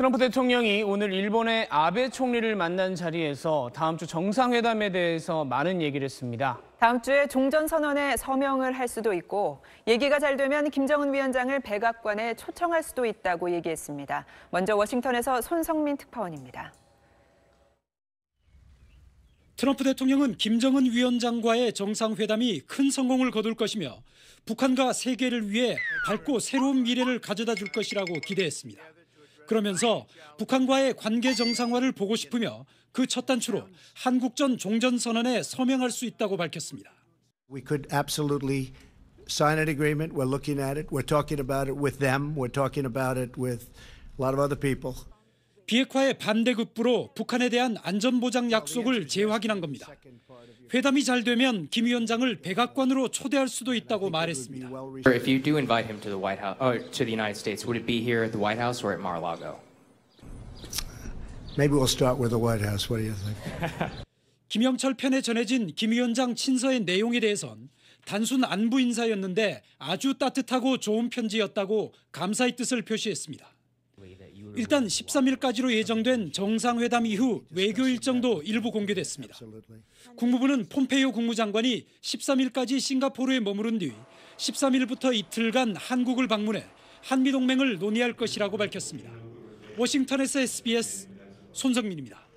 트럼프 대통령이 오늘 일본의 아베 총리를 만난 자리에서 다음 주 정상회담에 대해서 많은 얘기를 했습니다. 다음 주에 종전선언에 서명을 할 수도 있고 얘기가 잘 되면 김정은 위원장을 백악관에 초청할 수도 있다고 얘기했습니다. 먼저 워싱턴에서 손성민 특파원입니다. 트럼프 대통령은 김정은 위원장과의 정상회담이 큰 성공을 거둘 것이며 북한과 세계를 위해 밝고 새로운 미래를 가져다 줄 것이라고 기대했습니다. 그러면서 북한과의 관계 정상화를 보고 싶으며 그 첫 단추로 한국전 종전선언에 서명할 수 있다고 밝혔습니다. We could absolutely sign an agreement. We're looking at it. We're talking about it with them. We're talking about it with a lot of other people. 비핵화의 반대급부로 북한에 대한 안전보장 약속을 재확인한 겁니다. 회담이 잘 되면 김 위원장을 백악관으로 초대할 수도 있다고 말했습니다. If you do invite him to the White House, or to the United States, would it be here at the White House or at Mar-a-Lago? Maybe we'll start with the White House. What do you think? 김영철 편에 전해진 김 위원장 친서의 내용에 대해선 단순 안부 인사였는데 아주 따뜻하고 좋은 편지였다고 감사의 뜻을 표시했습니다. 일단 13일까지로 예정된 정상회담 이후 외교 일정도 일부 공개됐습니다. 국무부는 폼페이오 국무장관이 13일까지 싱가포르에 머무른 뒤 13일부터 이틀간 한국을 방문해 한미동맹을 논의할 것이라고 밝혔습니다. 워싱턴에서 SBS 손성민입니다.